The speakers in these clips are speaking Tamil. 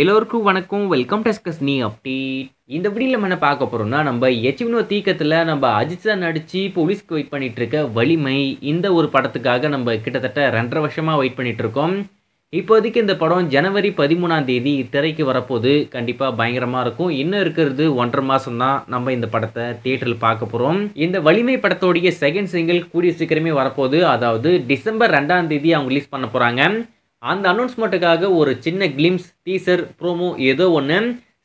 எல்லோருக்கும் வணக்கம் வெல்கம் டஸ்கஸ் நீ அப்படி இந்த வீடியோவில் என்ன பார்க்க போகிறோம்னா நம்ம எச்சிவினோ தீக்கத்தில் நம்ம அஜித் நடித்து போலீஸ்க்கு வெயிட் பண்ணிகிட்டு இருக்க வலிமை இந்த ஒரு படத்துக்காக நம்ம கிட்டத்தட்ட ரெண்டரை வருஷமாக வெயிட் பண்ணிகிட்ருக்கோம் இப்போதைக்கு இந்த படம் ஜனவரி பதிமூணாம் தேதி திரைக்கு வரப்போது கண்டிப்பாக பயங்கரமாக இருக்கும் இன்னும் இருக்கிறது ஒன்றரை மாதம் தான் நம்ம இந்த படத்தை தியேட்டரில் பார்க்க போகிறோம் இந்த வலிமை படத்தோடைய செகண்ட் சிங்கிள் கூடிய சீக்கிரமே வரப்போகுது அதாவது டிசம்பர் ரெண்டாம் தேதி அவங்க ரிலீஸ் பண்ண போகிறாங்க அந்த அனௌன்ஸ்மெண்ட்டுக்காக ஒரு சின்ன கிளிம்ஸ் டீசர் ப்ரோமோ ஏதோ ஒன்று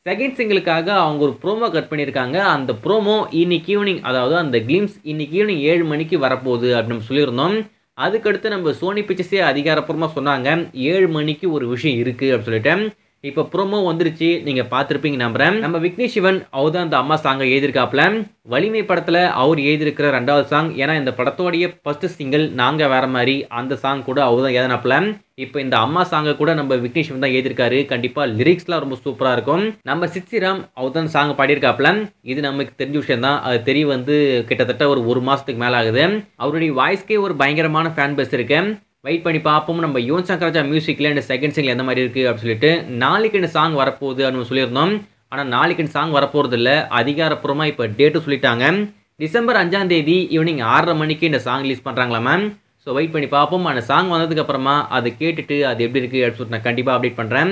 செகண்ட் சிங்கிளுக்காக அவங்க ஒரு ப்ரோமோ கட் பண்ணியிருக்காங்க அந்த ப்ரோமோ இன்னைக்கு ஈவினிங் அதாவது அந்த கிளிம்ஸ் இன்னைக்கு ஈவினிங் ஏழு மணிக்கு வரப்போகுது அப்படின்னு சொல்லியிருந்தோம் அதுக்கடுத்து நம்ம சோனி பிக்சர்ஸே அதிகாரப்பூர்வமாக சொன்னாங்க ஏழு மணிக்கு ஒரு விஷயம் இருக்குது அப்படின்னு சொல்லிட்டு இப்போ ப்ரோமோ வந்துருச்சு நீங்கள் பார்த்துருப்பீங்க நம்புறேன் நம்ம விக்னேஷ் சிவன் அவர் தான் அந்த அம்மா சாங்கை எழுதியிருக்காப்ல வலிமை படத்தில் அவர் எழுதியிருக்கிற ரெண்டாவது சாங் ஏன்னா இந்த படத்தோடைய ஃபஸ்ட்டு சிங்கிள் நாங்கள் வேற மாதிரி அந்த சாங் கூட அவர் தான் எழுதினாப்ல இப்போ இந்த அம்மா சாங்கை கூட நம்ம விக்னேஷ் சிவன் தான் எழுதியிருக்காரு கண்டிப்பாக லிரிக்ஸ்லாம் ரொம்ப சூப்பராக இருக்கும் நம்ம சித்திராம் அவர் தான் சாங் பாடியிருக்காப்ல இது நமக்கு தெரிஞ்ச விஷயம் தான் அது தெரிய வந்து கிட்டத்தட்ட ஒரு ஒரு மாதத்துக்கு மேலே ஆகுது அவருடைய வாய்ஸ்க்கே ஒரு பயங்கரமான ஃபேன் பேஸ் இருக்கு வெயிட் பண்ணி பார்ப்போம் நம்ம யுவன் சங்கராஜா மியூசிக்கில் இந்த செகண்ட் சிங்கில் எந்த மாதிரி இருக்குது அப்படின்னு சொல்லிட்டு நாளைக்கு என்ன சாங் வரப்போகுது அப்படின்னு சொல்லியிருந்தோம் ஆனால் நாளைக்கு இந்த சாங் வரப்போகிறது இல்லை அதிகாரப்பூர்வமாக இப்போ டேட்டு சொல்லிட்டாங்க டிசம்பர் அஞ்சாம் தேதி ஈவினிங் ஆறரை மணிக்கு இந்த சாங் ரிலீஸ் பண்ணுறாங்களா மேம் ஸோ வெயிட் பண்ணி பார்ப்போம் அந்த சாங் வந்ததுக்கப்புறமா அதை கேட்டுட்டு அது எப்படி இருக்குது அப்படின்னு சொல்லிட்டு நான் கண்டிப்பாக அப்டேட் பண்ணுறேன்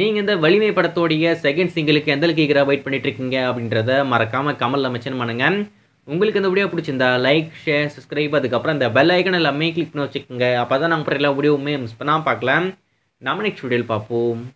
நீங்கள் இந்த வலிமை படத்தோடைய செகண்ட் சிங்கிளுக்கு எந்த கேட்குறா வெயிட் பண்ணிட்டு இருக்கீங்க அப்படின்றத மறக்காமல் கமல் அமைச்சன் பண்ணுங்கள் உங்களுக்கு இந்த வீடியோ பிடிச்சிருந்தா லைக் ஷேர் சப்ஸ்கிரைப் அதுக்கப்புறம் இந்த பெல் ஐக்கன் எல்லாமே கிளிக் பண்ணி வச்சுக்கோங்க அப்போ தான் நாங்கள் எல்லா வீடியோவுமே மிஸ் பண்ணால் பார்க்கலாம் நம்ம நெக்ஸ்ட் வீடியோவில் பார்ப்போம்